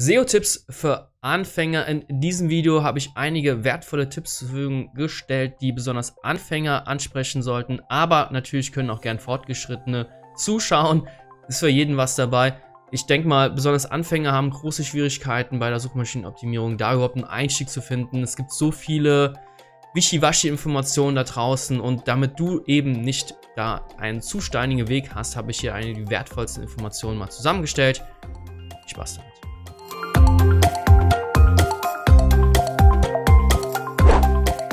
SEO-Tipps für Anfänger. In diesem Video habe ich einige wertvolle Tipps zur Verfügung gestellt, die besonders Anfänger ansprechen sollten. Aber natürlich können auch gern Fortgeschrittene zuschauen. Ist für jeden was dabei. Ich denke mal, besonders Anfänger haben große Schwierigkeiten bei der Suchmaschinenoptimierung, da überhaupt einen Einstieg zu finden. Es gibt so viele Wischiwaschi-Informationen da draußen und damit du eben nicht da einen zu steinigen Weg hast, habe ich hier einige der wertvollsten Informationen mal zusammengestellt. Spaß damit.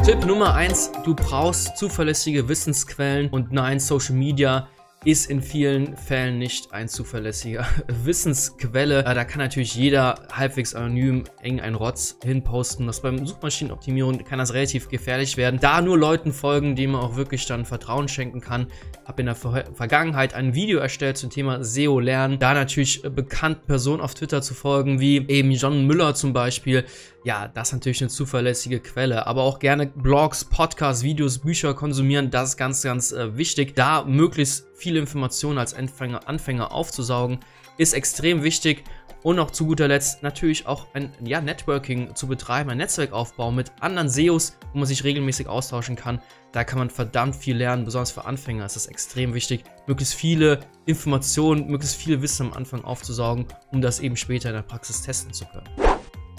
Tipp Nummer 1, du brauchst zuverlässige Wissensquellen und nein, Social Media ist in vielen Fällen nicht ein zuverlässiger Wissensquelle. Äh, da kann natürlich jeder halbwegs anonym eng einen Rotz hinposten. Das beim Suchmaschinenoptimieren kann das relativ gefährlich werden. Da nur Leuten folgen, denen man auch wirklich dann Vertrauen schenken kann. Habe in der Ver Vergangenheit ein Video erstellt zum Thema SEO lernen. Da natürlich äh, bekannten Personen auf Twitter zu folgen, wie eben John Müller zum Beispiel, ja, das ist natürlich eine zuverlässige Quelle. Aber auch gerne Blogs, Podcasts, Videos, Bücher konsumieren. Das ist ganz, ganz äh, wichtig. Da möglichst viele Informationen als Anfänger, Anfänger aufzusaugen, ist extrem wichtig. Und auch zu guter Letzt natürlich auch ein ja, Networking zu betreiben, ein Netzwerkaufbau mit anderen SEOs, wo man sich regelmäßig austauschen kann. Da kann man verdammt viel lernen, besonders für Anfänger ist das extrem wichtig, möglichst viele Informationen, möglichst viel Wissen am Anfang aufzusaugen, um das eben später in der Praxis testen zu können.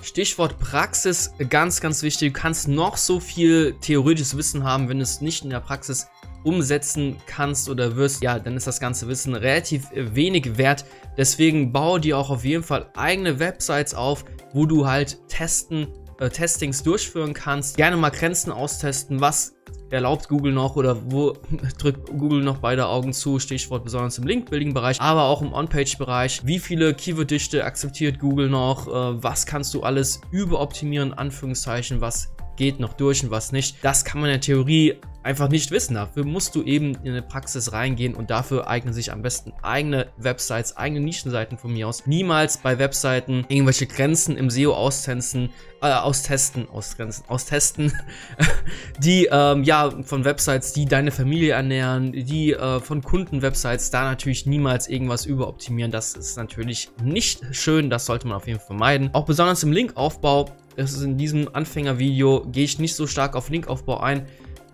Stichwort Praxis, ganz, ganz wichtig. Du kannst noch so viel theoretisches Wissen haben, wenn du es nicht in der Praxis umsetzen kannst oder wirst, ja, dann ist das ganze Wissen relativ wenig wert. Deswegen bau dir auch auf jeden Fall eigene Websites auf, wo du halt testen, äh, Testings durchführen kannst. Gerne mal Grenzen austesten, was erlaubt Google noch oder wo drückt Google noch beide Augen zu, Stichwort besonders im Link-Building-Bereich, aber auch im On-Page-Bereich. Wie viele Keyword-Dichte akzeptiert Google noch? Äh, was kannst du alles überoptimieren, Anführungszeichen, was geht noch durch und was nicht. Das kann man in der Theorie einfach nicht wissen. Dafür musst du eben in eine Praxis reingehen und dafür eignen sich am besten eigene Websites, eigene Nischenseiten von mir aus. Niemals bei Webseiten irgendwelche Grenzen im SEO austesten, äh, austesten, ausgrenzen, austesten, die ähm, ja von Websites, die deine Familie ernähren, die äh, von Kundenwebsites, da natürlich niemals irgendwas überoptimieren. Das ist natürlich nicht schön, das sollte man auf jeden Fall vermeiden. Auch besonders im Linkaufbau ist in diesem Anfängervideo, gehe ich nicht so stark auf Linkaufbau ein,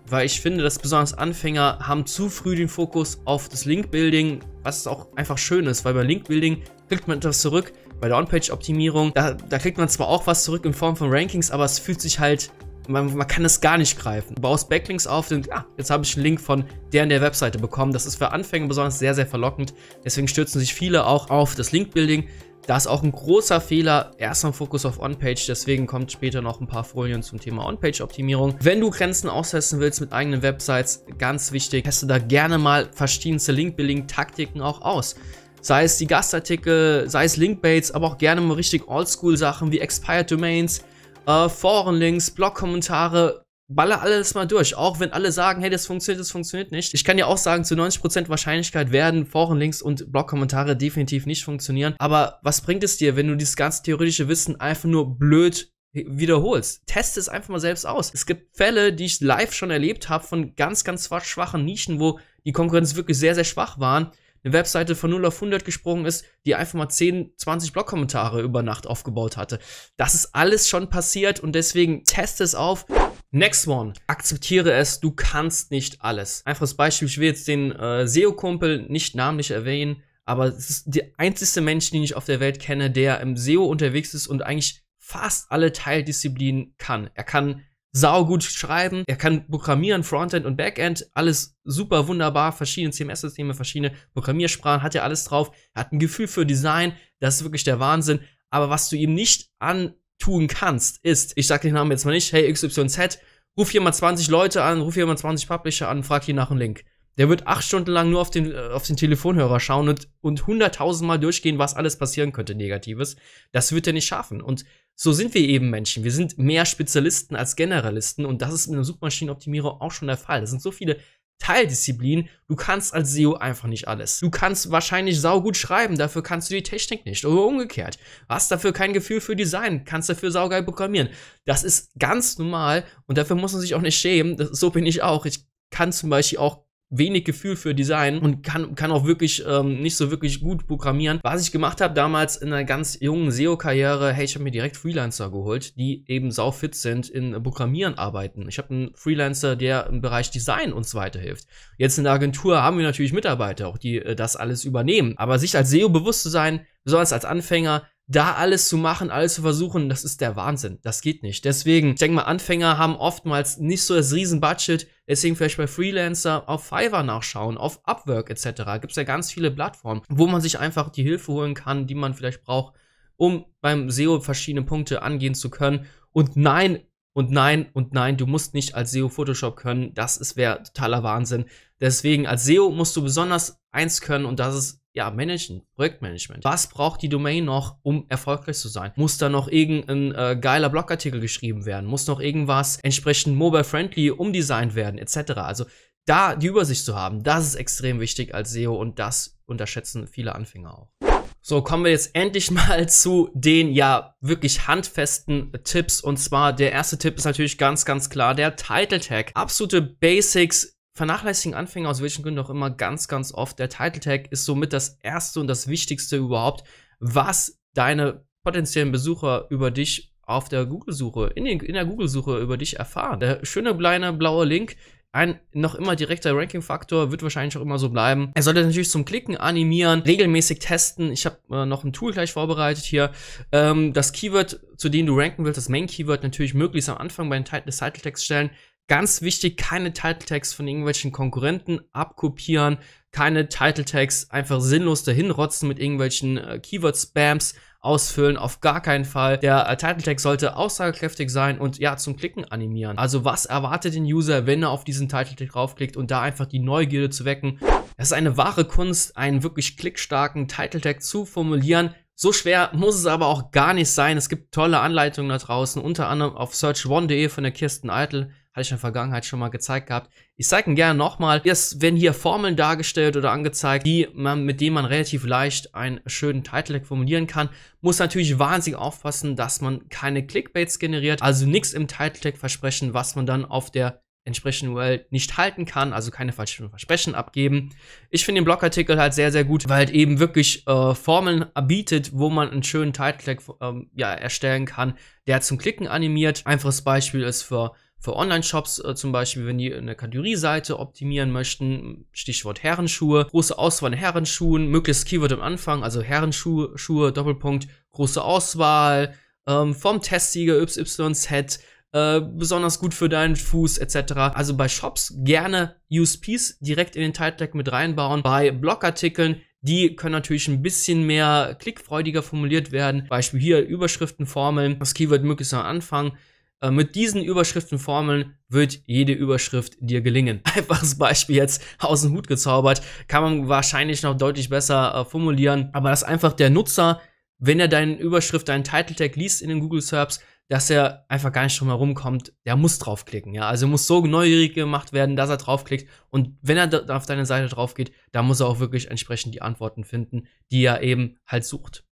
weil ich finde, dass besonders Anfänger haben zu früh den Fokus auf das Linkbuilding, was auch einfach schön ist, weil bei Linkbuilding kriegt man etwas zurück, bei der On-Page-Optimierung, da, da, kriegt man zwar auch was zurück in Form von Rankings, aber es fühlt sich halt, man, man kann es gar nicht greifen. Du baust Backlinks auf und ja, ah, jetzt habe ich einen Link von der in der Webseite bekommen. Das ist für Anfänger besonders sehr, sehr verlockend. Deswegen stürzen sich viele auch auf das Linkbuilding. Da ist auch ein großer Fehler, erst am Fokus auf On-Page, deswegen kommt später noch ein paar Folien zum Thema On-Page-Optimierung. Wenn du Grenzen austesten willst mit eigenen Websites, ganz wichtig, teste da gerne mal verschiedenste link billing taktiken auch aus. Sei es die Gastartikel, sei es Linkbaits, aber auch gerne mal richtig Oldschool-Sachen wie Expired Domains, äh, Forenlinks, Blog-Kommentare, baller alles mal durch. Auch wenn alle sagen, hey, das funktioniert, das funktioniert nicht. Ich kann ja auch sagen, zu 90% Wahrscheinlichkeit werden Forenlinks und Blogkommentare definitiv nicht funktionieren. Aber was bringt es dir, wenn du dieses ganze theoretische Wissen einfach nur blöd wiederholst. Teste es einfach mal selbst aus. Es gibt Fälle, die ich live schon erlebt habe von ganz, ganz schwachen Nischen, wo die Konkurrenz wirklich sehr, sehr schwach waren. Eine Webseite von 0 auf 100 gesprungen ist, die einfach mal 10, 20 Blogkommentare über Nacht aufgebaut hatte. Das ist alles schon passiert und deswegen test es auf. Next one. Akzeptiere es, du kannst nicht alles. Einfaches Beispiel, ich will jetzt den äh, SEO-Kumpel nicht namentlich erwähnen, aber es ist der einzige Mensch, den ich auf der Welt kenne, der im SEO unterwegs ist und eigentlich fast alle Teildisziplinen kann. Er kann saugut schreiben, er kann programmieren, Frontend und Backend, alles super wunderbar, verschiedene CMS-Systeme, verschiedene Programmiersprachen, hat er alles drauf, er hat ein Gefühl für Design, das ist wirklich der Wahnsinn. Aber was du ihm nicht an tun kannst, ist, ich sag den Namen jetzt mal nicht, hey XYZ, ruf hier mal 20 Leute an, ruf hier mal 20 Publisher an, frag hier nach einem Link. Der wird acht Stunden lang nur auf den, äh, auf den Telefonhörer schauen und, und hunderttausendmal durchgehen, was alles passieren könnte, Negatives. Das wird er nicht schaffen. Und so sind wir eben Menschen. Wir sind mehr Spezialisten als Generalisten und das ist mit einem Suchmaschinenoptimierung auch schon der Fall. Es sind so viele Teildisziplin. Du kannst als SEO einfach nicht alles. Du kannst wahrscheinlich saugut schreiben, dafür kannst du die Technik nicht oder umgekehrt. Hast dafür kein Gefühl für Design, kannst dafür saugeil programmieren. Das ist ganz normal und dafür muss man sich auch nicht schämen. Das, so bin ich auch. Ich kann zum Beispiel auch wenig Gefühl für Design und kann, kann auch wirklich ähm, nicht so wirklich gut programmieren. Was ich gemacht habe damals in einer ganz jungen SEO-Karriere, hey, ich habe mir direkt Freelancer geholt, die eben saufit sind in Programmieren arbeiten. Ich habe einen Freelancer, der im Bereich Design uns weiterhilft. Jetzt in der Agentur haben wir natürlich Mitarbeiter, auch die äh, das alles übernehmen. Aber sich als SEO bewusst zu sein, besonders als Anfänger, da alles zu machen, alles zu versuchen, das ist der Wahnsinn. Das geht nicht. Deswegen, ich denke mal, Anfänger haben oftmals nicht so das Riesenbudget. Deswegen vielleicht bei Freelancer auf Fiverr nachschauen, auf Upwork etc. Gibt es ja ganz viele Plattformen, wo man sich einfach die Hilfe holen kann, die man vielleicht braucht, um beim SEO verschiedene Punkte angehen zu können. Und nein, und nein, und nein, du musst nicht als SEO Photoshop können. Das wäre totaler Wahnsinn. Deswegen als SEO musst du besonders eins können und das ist ja, managen, Projektmanagement. Was braucht die Domain noch, um erfolgreich zu sein? Muss da noch irgendein äh, geiler Blogartikel geschrieben werden? Muss noch irgendwas entsprechend mobile-friendly umdesignt werden, etc. Also da die Übersicht zu haben, das ist extrem wichtig als SEO und das unterschätzen viele Anfänger auch. So, kommen wir jetzt endlich mal zu den ja wirklich handfesten Tipps. Und zwar der erste Tipp ist natürlich ganz, ganz klar der Title Tag. Absolute Basics, vernachlässigen Anfänger aus welchen Gründen auch immer ganz, ganz oft. Der Title Tag ist somit das erste und das wichtigste überhaupt, was deine potenziellen Besucher über dich auf der Google-Suche, in, in, der Google-Suche über dich erfahren. Der schöne kleine blaue Link, ein noch immer direkter Ranking-Faktor, wird wahrscheinlich auch immer so bleiben. Er sollte natürlich zum Klicken animieren, regelmäßig testen. Ich habe äh, noch ein Tool gleich vorbereitet hier. Ähm, das Keyword, zu dem du ranken willst, das Main-Keyword natürlich möglichst am Anfang bei den Title-Tags stellen. Ganz wichtig, keine Title Tags von irgendwelchen Konkurrenten abkopieren, keine Title Tags einfach sinnlos dahinrotzen mit irgendwelchen äh, Keyword Spams ausfüllen, auf gar keinen Fall. Der äh, Title Tag sollte aussagekräftig sein und ja, zum Klicken animieren. Also was erwartet den User, wenn er auf diesen Title Tag draufklickt und da einfach die Neugierde zu wecken? Es ist eine wahre Kunst, einen wirklich klickstarken Title Tag zu formulieren, so schwer muss es aber auch gar nicht sein. Es gibt tolle Anleitungen da draußen, unter anderem auf search1.de von der Kirsten Eitel. Hatte ich in der Vergangenheit schon mal gezeigt gehabt. Ich zeige ihn gerne nochmal. Es werden hier Formeln dargestellt oder angezeigt, die man, mit denen man relativ leicht einen schönen Title Tag formulieren kann. Muss natürlich wahnsinnig aufpassen, dass man keine Clickbaits generiert, also nichts im Title Tag versprechen, was man dann auf der entsprechenden URL nicht halten kann, also keine falschen Versprechen abgeben. Ich finde den Blogartikel halt sehr, sehr gut, weil es eben wirklich äh, Formeln bietet, wo man einen schönen Title-Tag ähm, ja, erstellen kann, der zum Klicken animiert. Einfaches Beispiel ist für für Online-Shops äh, zum Beispiel, wenn die eine Kategorie-Seite optimieren möchten, Stichwort Herrenschuhe, große Auswahl an Herrenschuhen, möglichst Keyword am Anfang, also Herrenschuhe, Schuhe, Doppelpunkt, große Auswahl, ähm, vom Testsieger YYZ, äh, besonders gut für deinen Fuß etc. Also bei Shops gerne USPs direkt in den Title mit reinbauen. Bei Blogartikeln die können natürlich ein bisschen mehr klickfreudiger formuliert werden. Beispiel hier Überschriften, Formeln, das Keyword möglichst am Anfang, äh, mit diesen Überschriftenformeln wird jede Überschrift dir gelingen. Einfaches Beispiel jetzt aus dem Hut gezaubert, kann man wahrscheinlich noch deutlich besser äh, formulieren, aber dass einfach der Nutzer, wenn er deine Überschrift, deinen Title Tag liest in den Google Search, dass er einfach gar nicht drum herum kommt, der muss draufklicken, ja. Also muss so neugierig gemacht werden, dass er draufklickt und wenn er auf deine Seite draufgeht, dann muss er auch wirklich entsprechend die Antworten finden, die er eben halt sucht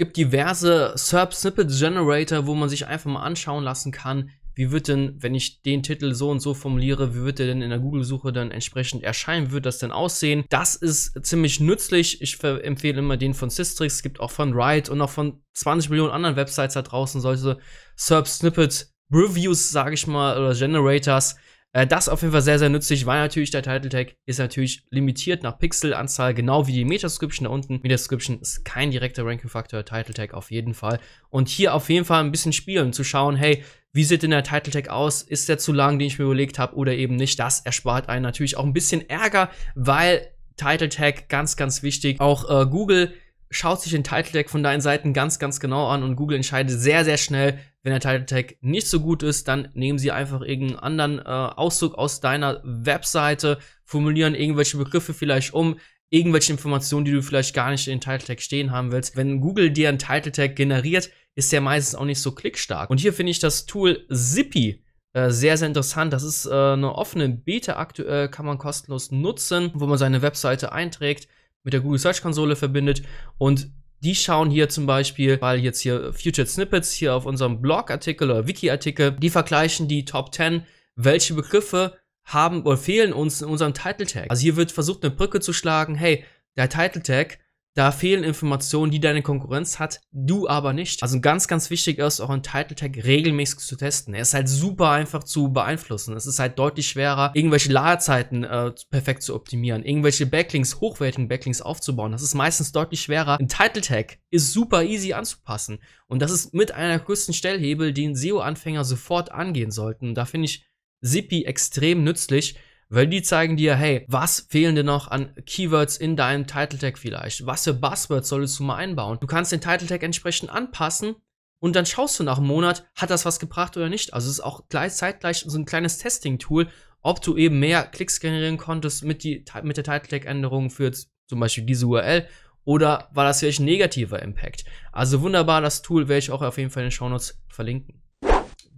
gibt diverse SERP Snippet Generator, wo man sich einfach mal anschauen lassen kann, wie wird denn, wenn ich den Titel so und so formuliere, wie wird der denn in der Google-Suche dann entsprechend erscheinen, wie wird das denn aussehen? Das ist ziemlich nützlich. Ich empfehle immer den von Systrix, es gibt auch von Riot und auch von 20 Millionen anderen Websites da draußen solche SERP Snippet Reviews, sage ich mal, oder Generators. Äh, das auf jeden Fall sehr, sehr nützlich, weil natürlich der Title Tag ist natürlich limitiert nach Pixelanzahl, genau wie die Metascription da unten. Metascription ist kein direkter Ranking-Faktor, Title Tag auf jeden Fall. Und hier auf jeden Fall ein bisschen spielen, zu schauen, hey, wie sieht denn der Title Tag aus? Ist der zu lang, den ich mir überlegt habe oder eben nicht? Das erspart einen natürlich auch ein bisschen Ärger, weil Title Tag ganz, ganz wichtig. Auch äh, Google schaut sich den Title Tag von deinen Seiten ganz, ganz genau an und Google entscheidet sehr, sehr schnell, wenn der Title Tag nicht so gut ist, dann nehmen sie einfach irgendeinen anderen äh, Auszug aus deiner Webseite, formulieren irgendwelche Begriffe vielleicht um, irgendwelche Informationen, die du vielleicht gar nicht in den Title Tag stehen haben willst. Wenn Google dir einen Title Tag generiert, ist der meistens auch nicht so klickstark. Und hier finde ich das Tool Zippy äh, sehr, sehr interessant. Das ist äh, eine offene Beta aktuell, kann man kostenlos nutzen, wo man seine Webseite einträgt mit der Google Search Konsole verbindet und die schauen hier zum Beispiel, weil jetzt hier Future Snippets hier auf unserem Blogartikel oder Wiki-Artikel, die vergleichen die Top 10, welche Begriffe haben oder fehlen uns in unserem Title Tag. Also hier wird versucht, eine Brücke zu schlagen, hey, der Title Tag da fehlen Informationen, die deine Konkurrenz hat, du aber nicht. Also ganz, ganz wichtig ist, auch ein Title Tag regelmäßig zu testen. Er ist halt super einfach zu beeinflussen. Es ist halt deutlich schwerer, irgendwelche Ladezeiten äh, perfekt zu optimieren, irgendwelche Backlinks, hochwertigen Backlinks aufzubauen. Das ist meistens deutlich schwerer. Ein Title Tag ist super easy anzupassen. Und das ist mit einer größten Stellhebel, den SEO-Anfänger sofort angehen sollten. Und da finde ich Zippy extrem nützlich, weil die zeigen dir, hey, was fehlen dir noch an Keywords in deinem Title Tag vielleicht? Was für Buzzwords solltest du mal einbauen? Du kannst den Title Tag entsprechend anpassen und dann schaust du nach einem Monat, hat das was gebracht oder nicht. Also es ist auch gleich, zeitgleich so ein kleines Testing-Tool, ob du eben mehr Klicks generieren konntest mit, die, mit der Title Tag-Änderung für zum Beispiel diese URL oder war das vielleicht ein negativer Impact? Also wunderbar, das Tool werde ich auch auf jeden Fall in den Shownotes verlinken.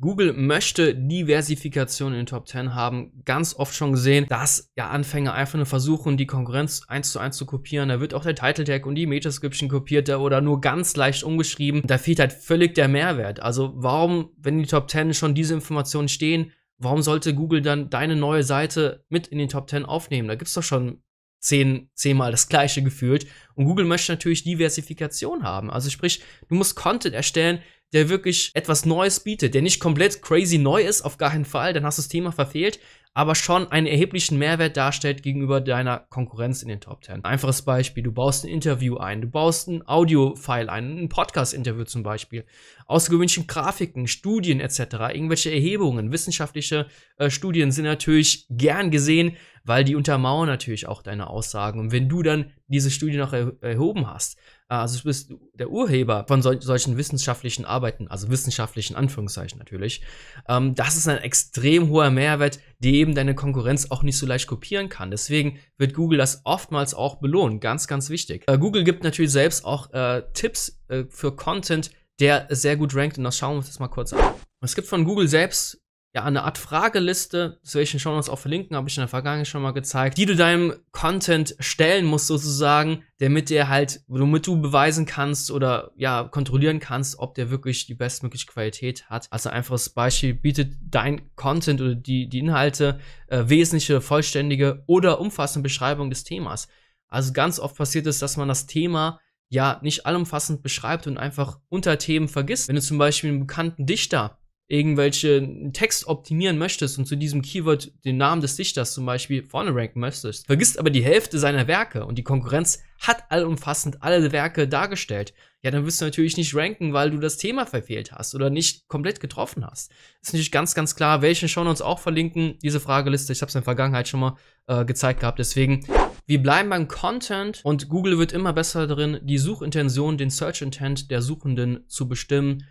Google möchte Diversifikation in den Top 10 haben. Ganz oft schon gesehen, dass ja Anfänger einfach nur versuchen, die Konkurrenz eins zu eins zu kopieren. Da wird auch der Title Tag und die Metascription kopiert oder nur ganz leicht umgeschrieben. Da fehlt halt völlig der Mehrwert. Also warum, wenn die Top 10 schon diese Informationen stehen, warum sollte Google dann deine neue Seite mit in den Top 10 aufnehmen? Da gibt's doch schon zehn, zehnmal das gleiche gefühlt. Und Google möchte natürlich Diversifikation haben. Also sprich, du musst Content erstellen, der wirklich etwas Neues bietet, der nicht komplett crazy neu ist, auf gar keinen Fall, dann hast du das Thema verfehlt, aber schon einen erheblichen Mehrwert darstellt gegenüber deiner Konkurrenz in den Top 10. Einfaches Beispiel, du baust ein Interview ein, du baust ein Audio-File ein, ein Podcast-Interview zum Beispiel, außergewöhnliche Grafiken, Studien etc., irgendwelche Erhebungen, wissenschaftliche äh, Studien sind natürlich gern gesehen, weil die untermauern natürlich auch deine Aussagen. Und wenn du dann diese Studie noch er erhoben hast, äh, also du bist der Urheber von sol solchen wissenschaftlichen Arbeiten, also wissenschaftlichen Anführungszeichen natürlich, ähm, das ist ein extrem hoher Mehrwert, den eben deine Konkurrenz auch nicht so leicht kopieren kann. Deswegen wird Google das oftmals auch belohnen, ganz, ganz wichtig. Äh, Google gibt natürlich selbst auch äh, Tipps äh, für Content, der sehr gut rankt und das schauen wir uns das mal kurz an. Es gibt von Google selbst ja, eine Art Frageliste, das werde ich in Show auch verlinken, habe ich in der Vergangenheit schon mal gezeigt, die du deinem Content stellen musst sozusagen, damit der halt, womit du beweisen kannst oder ja, kontrollieren kannst, ob der wirklich die bestmögliche Qualität hat. Also ein einfaches Beispiel, bietet dein Content oder die, die Inhalte äh, wesentliche, vollständige oder umfassende Beschreibung des Themas. Also ganz oft passiert es, dass man das Thema ja nicht allumfassend beschreibt und einfach Unterthemen vergisst. Wenn du zum Beispiel einen bekannten Dichter irgendwelche Text optimieren möchtest und zu diesem Keyword den Namen des Dichters zum Beispiel vorne ranken möchtest, vergisst aber die Hälfte seiner Werke und die Konkurrenz hat allumfassend alle Werke dargestellt, ja, dann wirst du natürlich nicht ranken, weil du das Thema verfehlt hast oder nicht komplett getroffen hast. Ist natürlich ganz, ganz klar, welchen Show uns auch verlinken, diese Frageliste, ich habe es in der Vergangenheit schon mal äh, gezeigt gehabt, deswegen wir bleiben beim Content und Google wird immer besser darin, die Suchintention, den Search Intent der Suchenden zu bestimmen.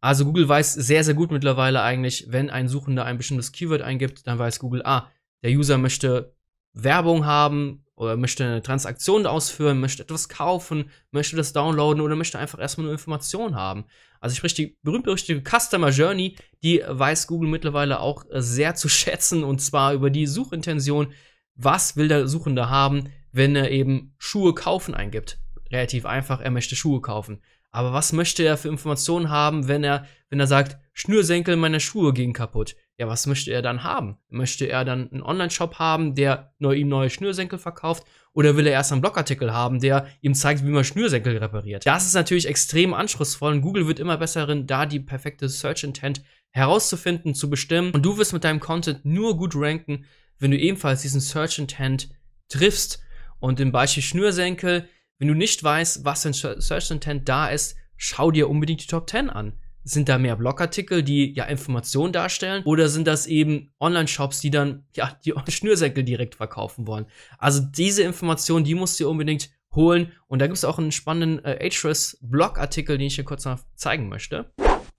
Also Google weiß sehr, sehr gut mittlerweile eigentlich, wenn ein Suchender ein bestimmtes Keyword eingibt, dann weiß Google, ah, der User möchte Werbung haben oder möchte eine Transaktion ausführen, möchte etwas kaufen, möchte das downloaden oder möchte einfach erstmal nur Informationen haben. Also sprich, die berühmt-berüchtigte Customer Journey, die weiß Google mittlerweile auch äh, sehr zu schätzen und zwar über die Suchintention, was will der Suchende haben, wenn er eben Schuhe kaufen eingibt. Relativ einfach, er möchte Schuhe kaufen. Aber was möchte er für Informationen haben, wenn er, wenn er sagt, Schnürsenkel meiner Schuhe gehen kaputt? Ja, was möchte er dann haben? Möchte er dann einen Online-Shop haben, der neu, ihm neue Schnürsenkel verkauft? Oder will er erst einen Blogartikel haben, der ihm zeigt, wie man Schnürsenkel repariert? Das ist natürlich extrem anspruchsvoll und Google wird immer besser darin, da die perfekte Search Intent herauszufinden, zu bestimmen. Und du wirst mit deinem Content nur gut ranken, wenn du ebenfalls diesen Search Intent triffst. Und im Beispiel Schnürsenkel wenn du nicht weißt, was für ein Search Intent da ist, schau dir unbedingt die Top 10 an. Sind da mehr Blogartikel, die ja Informationen darstellen? Oder sind das eben Online-Shops, die dann ja die Schnürsenkel direkt verkaufen wollen? Also diese Informationen, die musst du dir unbedingt holen. Und da gibt es auch einen spannenden äh, ahrefs blog den ich hier kurz noch zeigen möchte.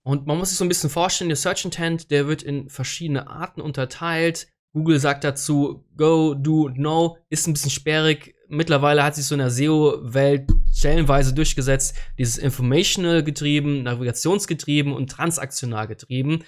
Und man muss sich so ein bisschen vorstellen, der Search Intent, der wird in verschiedene Arten unterteilt. Google sagt dazu, go, do, no, ist ein bisschen sperrig, mittlerweile hat sich so in der SEO-Welt stellenweise durchgesetzt, dieses Informational getrieben, Navigationsgetrieben und transaktional getrieben.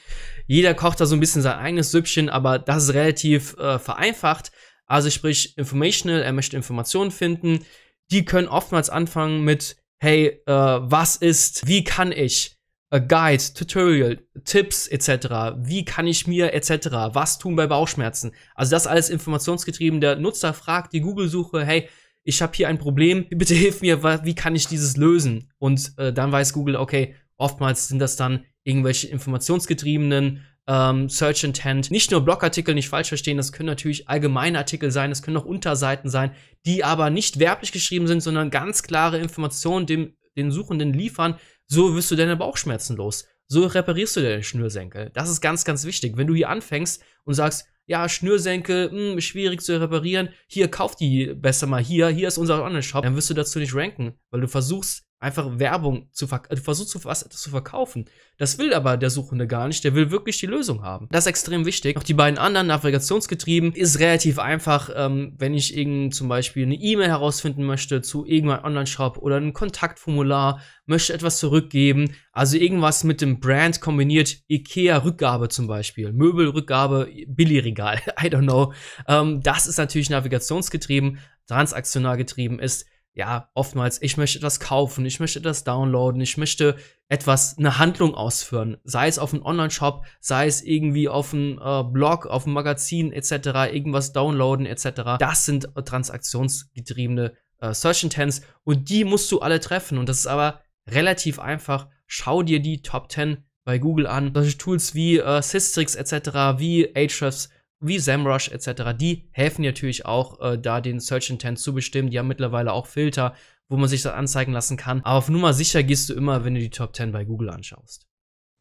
Jeder kocht da so ein bisschen sein eigenes Süppchen, aber das ist relativ äh, vereinfacht. Also sprich Informational, er möchte Informationen finden. Die können oftmals anfangen mit, hey, äh, was ist, wie kann ich? Äh, Guide, Tutorial, Tipps etc. Wie kann ich mir etc. Was tun bei Bauchschmerzen? Also das alles informationsgetrieben. Der Nutzer fragt die Google-Suche, hey, ich habe hier ein Problem, bitte hilf mir, wie kann ich dieses lösen? Und äh, dann weiß Google, okay, oftmals sind das dann irgendwelche informationsgetriebenen ähm, Search Intent. Nicht nur Blogartikel, nicht falsch verstehen, das können natürlich allgemeine Artikel sein, das können auch Unterseiten sein, die aber nicht werblich geschrieben sind, sondern ganz klare Informationen dem den Suchenden liefern, so wirst du deine Bauchschmerzen los. So reparierst du deine Schnürsenkel. Das ist ganz, ganz wichtig. Wenn du hier anfängst und sagst, ja, Schnürsenkel, mh, hm, schwierig zu reparieren, hier, kauf die besser mal hier, hier ist unser Online-Shop, dann wirst du dazu nicht ranken, weil du versuchst, einfach Werbung zu verkaufen, äh, versucht zu, was zu verkaufen. Das will aber der Suchende gar nicht, der will wirklich die Lösung haben. Das ist extrem wichtig. Auch die beiden anderen, Navigationsgetrieben, ist relativ einfach, ähm, wenn ich irgend zum Beispiel eine E-Mail herausfinden möchte zu irgendeinem Online-Shop oder ein Kontaktformular, möchte etwas zurückgeben, also irgendwas mit dem Brand kombiniert, Ikea-Rückgabe zum Beispiel, Möbelrückgabe, Billigregal, I don't know. Ähm, das ist natürlich navigationsgetrieben, transaktional getrieben ist ja, oftmals, ich möchte etwas kaufen, ich möchte etwas downloaden, ich möchte etwas, eine Handlung ausführen, sei es auf einem Online-Shop, sei es irgendwie auf einem äh, Blog, auf einem Magazin etc., irgendwas downloaden etc. Das sind äh, transaktionsgetriebene äh, Search Intents und die musst du alle treffen und das ist aber relativ einfach. Schau dir die Top 10 bei Google an. Solche Tools wie äh, Systrix etc., wie Ahrefs, wie SEMrush etc., die helfen natürlich auch, äh, da den Search Intent zu bestimmen. Die haben mittlerweile auch Filter, wo man sich das anzeigen lassen kann. Aber auf Nummer sicher gehst du immer, wenn du die Top 10 bei Google anschaust.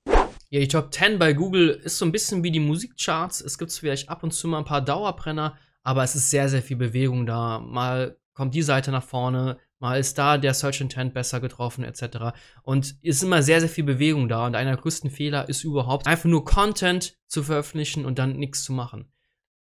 Ja, die Top 10 bei Google ist so ein bisschen wie die Musikcharts. Es gibt vielleicht ab und zu mal ein paar Dauerbrenner, aber es ist sehr, sehr viel Bewegung da. Mal kommt die Seite nach vorne, mal ist da der Search Intent besser getroffen etc. Und ist immer sehr, sehr viel Bewegung da und einer der größten Fehler ist überhaupt einfach nur Content zu veröffentlichen und dann nichts zu machen.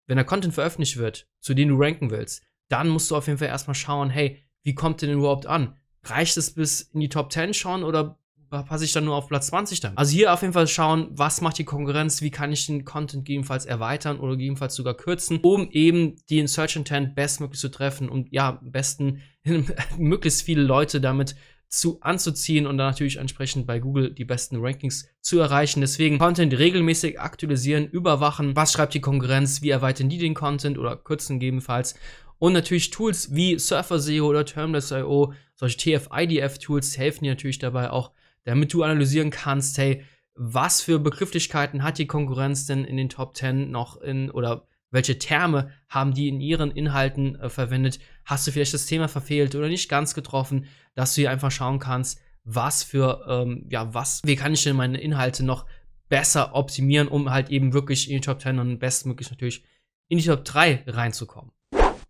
Wenn der Content veröffentlicht wird, zu dem du ranken willst, dann musst du auf jeden Fall erstmal schauen, hey, wie kommt denn überhaupt an? Reicht es bis in die Top 10 schon oder passe ich dann nur auf Platz 20 dann. Also hier auf jeden Fall schauen, was macht die Konkurrenz, wie kann ich den Content gegebenenfalls erweitern oder gegebenenfalls sogar kürzen, um eben den Search Intent bestmöglich zu treffen und ja, am besten möglichst viele Leute damit zu anzuziehen und dann natürlich entsprechend bei Google die besten Rankings zu erreichen. Deswegen Content regelmäßig aktualisieren, überwachen, was schreibt die Konkurrenz, wie erweitern die den Content oder kürzen gegebenenfalls. Und natürlich Tools wie Surfer SEO oder Termless.io, solche TF-IDF-Tools helfen dir natürlich dabei auch damit du analysieren kannst, hey, was für Begrifflichkeiten hat die Konkurrenz denn in den Top 10 noch in oder welche Terme haben die in ihren Inhalten äh, verwendet? Hast du vielleicht das Thema verfehlt oder nicht ganz getroffen, dass du hier einfach schauen kannst, was für, ähm, ja, was, wie kann ich denn meine Inhalte noch besser optimieren, um halt eben wirklich in die Top 10 und bestmöglich natürlich in die Top 3 reinzukommen.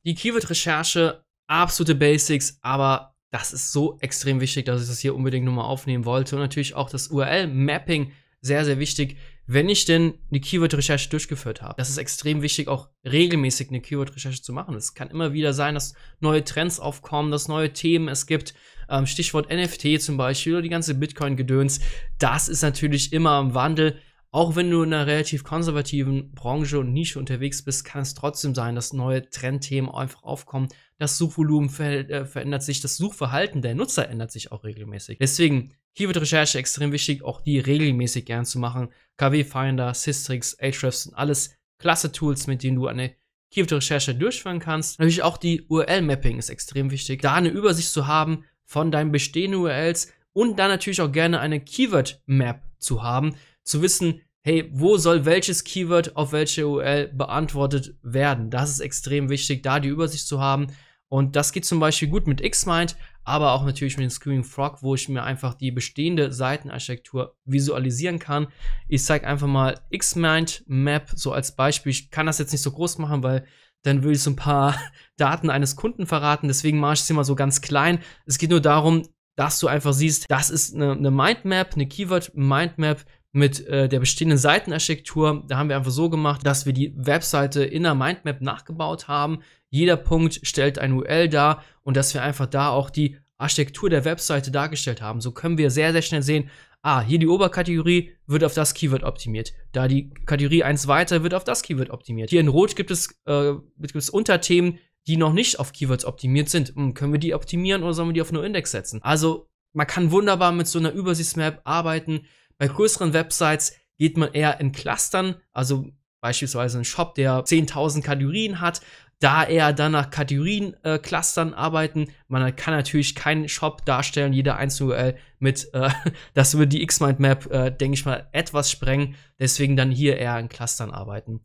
Die Keyword-Recherche, absolute Basics, aber das ist so extrem wichtig, dass ich das hier unbedingt nochmal aufnehmen wollte. Und natürlich auch das URL-Mapping sehr, sehr wichtig, wenn ich denn eine Keyword-Recherche durchgeführt habe. Das ist extrem wichtig, auch regelmäßig eine Keyword-Recherche zu machen. Es kann immer wieder sein, dass neue Trends aufkommen, dass neue Themen es gibt. Ähm, Stichwort NFT zum Beispiel oder die ganze Bitcoin-Gedöns. Das ist natürlich immer im Wandel. Auch wenn du in einer relativ konservativen Branche und Nische unterwegs bist, kann es trotzdem sein, dass neue Trendthemen einfach aufkommen. Das Suchvolumen ver äh, verändert sich, das Suchverhalten der Nutzer ändert sich auch regelmäßig. Deswegen, hier wird Recherche extrem wichtig, auch die regelmäßig gern zu machen. KW Finder, Systrix, Ahrefs sind alles klasse Tools, mit denen du eine Keyword-Recherche durchführen kannst. Natürlich auch die URL-Mapping ist extrem wichtig. Da eine Übersicht zu haben von deinen bestehenden URLs und dann natürlich auch gerne eine Keyword-Map zu haben, zu wissen, hey, wo soll welches Keyword auf welche URL beantwortet werden? Das ist extrem wichtig, da die Übersicht zu haben. Und das geht zum Beispiel gut mit Xmind, aber auch natürlich mit dem Screaming Frog, wo ich mir einfach die bestehende Seitenarchitektur visualisieren kann. Ich zeige einfach mal Xmind Map so als Beispiel. Ich kann das jetzt nicht so groß machen, weil dann würde ich so ein paar Daten eines Kunden verraten. Deswegen mache ich es immer so ganz klein. Es geht nur darum, dass du einfach siehst, das ist eine, eine Mindmap, eine Keyword Mindmap, mit äh, der bestehenden Seitenarchitektur. Da haben wir einfach so gemacht, dass wir die Webseite in der Mindmap nachgebaut haben. Jeder Punkt stellt ein UL dar und dass wir einfach da auch die Architektur der Webseite dargestellt haben. So können wir sehr, sehr schnell sehen, ah, hier die Oberkategorie wird auf das Keyword optimiert. Da die Kategorie 1 weiter wird auf das Keyword optimiert. Hier in Rot gibt es, äh, gibt es Unterthemen, die noch nicht auf Keywords optimiert sind. Hm, können wir die optimieren oder sollen wir die auf nur Index setzen? Also man kann wunderbar mit so einer Übersichtsmap arbeiten bei größeren Websites geht man eher in Clustern, also beispielsweise ein Shop, der 10.000 Kategorien hat, da eher dann nach Kategorien-Clustern äh, arbeiten. Man kann natürlich keinen Shop darstellen, jeder einzelne URL mit, äh, das würde die X-Mind-Map, äh, denke ich mal, etwas sprengen. Deswegen dann hier eher in Clustern arbeiten.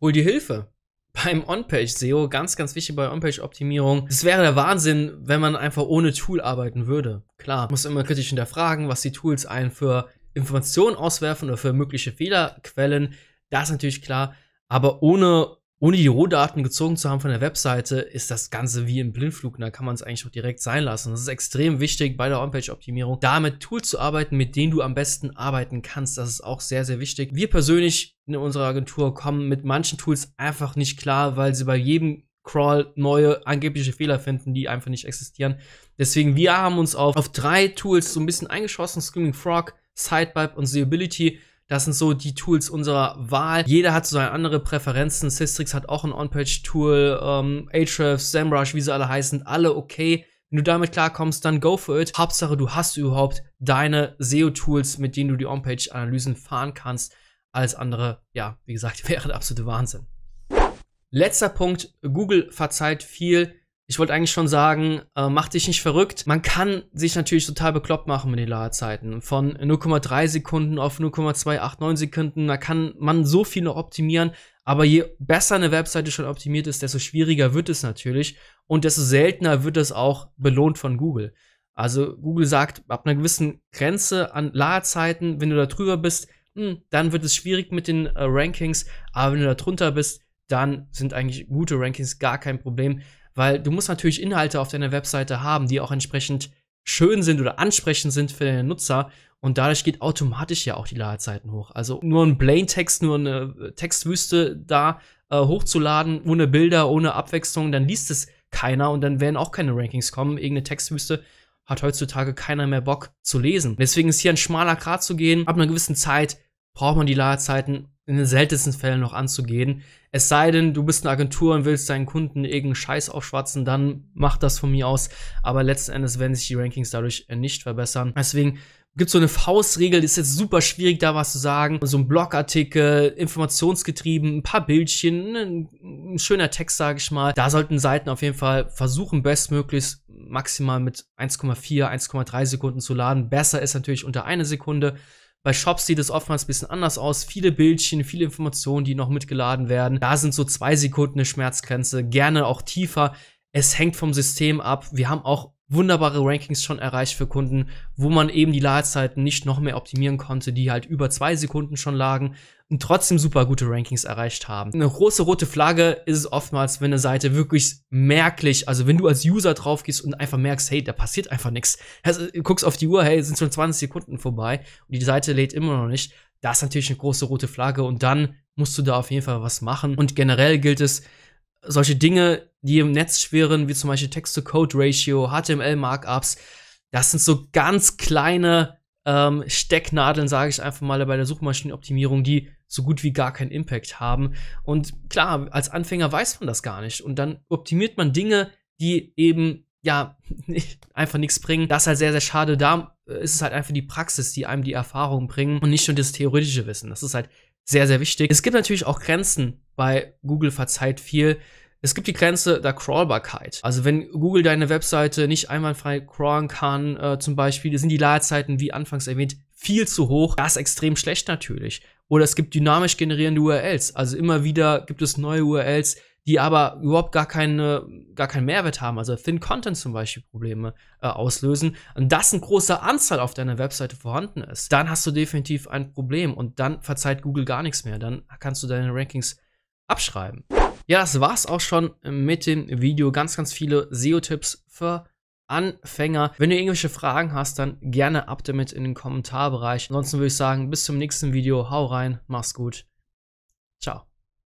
Hol die Hilfe. Beim On-Page-SEO, ganz, ganz wichtig bei On-Page-Optimierung. Es wäre der Wahnsinn, wenn man einfach ohne Tool arbeiten würde. Klar, muss immer kritisch hinterfragen, was die Tools einen für Informationen auswerfen oder für mögliche Fehlerquellen, das ist natürlich klar. Aber ohne, ohne die Rohdaten gezogen zu haben von der Webseite, ist das Ganze wie im Blindflug. Da kann man es eigentlich auch direkt sein lassen. Das ist extrem wichtig bei der Homepage-Optimierung, da mit Tools zu arbeiten, mit denen du am besten arbeiten kannst. Das ist auch sehr, sehr wichtig. Wir persönlich in unserer Agentur kommen mit manchen Tools einfach nicht klar, weil sie bei jedem Crawl neue angebliche Fehler finden, die einfach nicht existieren. Deswegen, wir haben uns auf, auf drei Tools so ein bisschen eingeschossen. Screaming Frog, Sidebipe und Seeability. Das sind so die Tools unserer Wahl. Jeder hat so seine andere Präferenzen. Systrix hat auch ein On-Page-Tool, ähm, Ahrefs, SEMrush, wie sie alle heißen, alle okay. Wenn du damit klarkommst, dann go for it. Hauptsache, du hast überhaupt deine SEO-Tools, mit denen du die On-Page-Analysen fahren kannst. Alles andere, ja, wie gesagt, wäre der absolute Wahnsinn. Letzter Punkt, Google verzeiht viel ich wollte eigentlich schon sagen, äh, mach dich nicht verrückt. Man kann sich natürlich total bekloppt machen mit den Ladezeiten. Von 0,3 Sekunden auf 0,289 Sekunden. Da kann man so viel noch optimieren. Aber je besser eine Webseite schon optimiert ist, desto schwieriger wird es natürlich. Und desto seltener wird es auch belohnt von Google. Also Google sagt, ab einer gewissen Grenze an Ladezeiten, wenn du da drüber bist, mh, hm, dann wird es schwierig mit den äh, Rankings. Aber wenn du da drunter bist, dann sind eigentlich gute Rankings gar kein Problem weil du musst natürlich Inhalte auf deiner Webseite haben, die auch entsprechend schön sind oder ansprechend sind für den Nutzer und dadurch geht automatisch ja auch die Ladezeiten hoch. Also nur ein Plain Text, nur eine äh, Textwüste da äh, hochzuladen, ohne Bilder, ohne Abwechslung, dann liest es keiner und dann werden auch keine Rankings kommen. Irgendeine Textwüste hat heutzutage keiner mehr Bock zu lesen. Deswegen ist hier ein schmaler Grat zu gehen. Ab einer gewissen Zeit braucht man die Ladezeiten in den seltensten Fällen noch anzugehen. Es sei denn, du bist eine Agentur und willst deinen Kunden irgendeinen Scheiß aufschwatzen, dann mach das von mir aus. Aber letzten Endes werden sich die Rankings dadurch äh, nicht verbessern. Deswegen gibt es so eine Faustregel, die ist jetzt super schwierig, da was zu sagen. So ein Blogartikel, informationsgetrieben, ein paar Bildchen, ein, ne, ein schöner Text, sage ich mal. Da sollten Seiten auf jeden Fall versuchen, bestmöglichst maximal mit 1,4, 1,3 Sekunden zu laden. Besser ist natürlich unter einer Sekunde. Bei Shops sieht es oftmals ein bisschen anders aus. Viele Bildchen, viele Informationen, die noch mitgeladen werden. Da sind so zwei Sekunden eine Schmerzgrenze, gerne auch tiefer. Es hängt vom System ab. Wir haben auch wunderbare Rankings schon erreicht für Kunden, wo man eben die Ladezeiten nicht noch mehr optimieren konnte, die halt über zwei Sekunden schon lagen und trotzdem super gute Rankings erreicht haben. Eine große rote Flagge ist es oftmals, wenn eine Seite wirklich merklich, also wenn du als User drauf gehst und einfach merkst, hey, da passiert einfach nichts. Also, du äh, guckst auf die Uhr, hey, sind schon 20 Sekunden vorbei und die Seite lädt immer noch nicht. Das ist natürlich eine große rote Flagge und dann musst du da auf jeden Fall was machen. Und generell gilt es, solche Dinge, die im Netz schwirren, wie zum Beispiel Text-to-Code-Ratio, HTML-Markups, das sind so ganz kleine ähm, Stecknadeln, sage ich einfach mal, bei der Suchmaschinenoptimierung, die so gut wie gar keinen Impact haben. Und klar, als Anfänger weiß man das gar nicht. Und dann optimiert man Dinge, die eben ja einfach nichts bringen. Das ist halt sehr, sehr schade. Da äh, ist es halt einfach die Praxis, die einem die Erfahrung bringen und nicht nur das theoretische Wissen. Das ist halt sehr, sehr wichtig. Es gibt natürlich auch Grenzen, bei Google verzeiht viel. Es gibt die Grenze der Crawlbarkeit. Also wenn Google deine Webseite nicht einwandfrei crawlen kann, äh, zum Beispiel, sind die Ladezeiten, wie anfangs erwähnt, viel zu hoch. Das ist extrem schlecht natürlich. Oder es gibt dynamisch generierende URLs. Also immer wieder gibt es neue URLs, die aber überhaupt gar, keine, gar keinen Mehrwert haben, also Thin Content zum Beispiel Probleme äh, auslösen, und das eine große Anzahl auf deiner Webseite vorhanden ist, dann hast du definitiv ein Problem und dann verzeiht Google gar nichts mehr. Dann kannst du deine Rankings abschreiben. Ja, das war's auch schon mit dem Video. Ganz, ganz viele SEO-Tipps für Anfänger. Wenn du irgendwelche Fragen hast, dann gerne ab damit in den Kommentarbereich. Ansonsten würde ich sagen, bis zum nächsten Video. Hau rein, mach's gut. Ciao.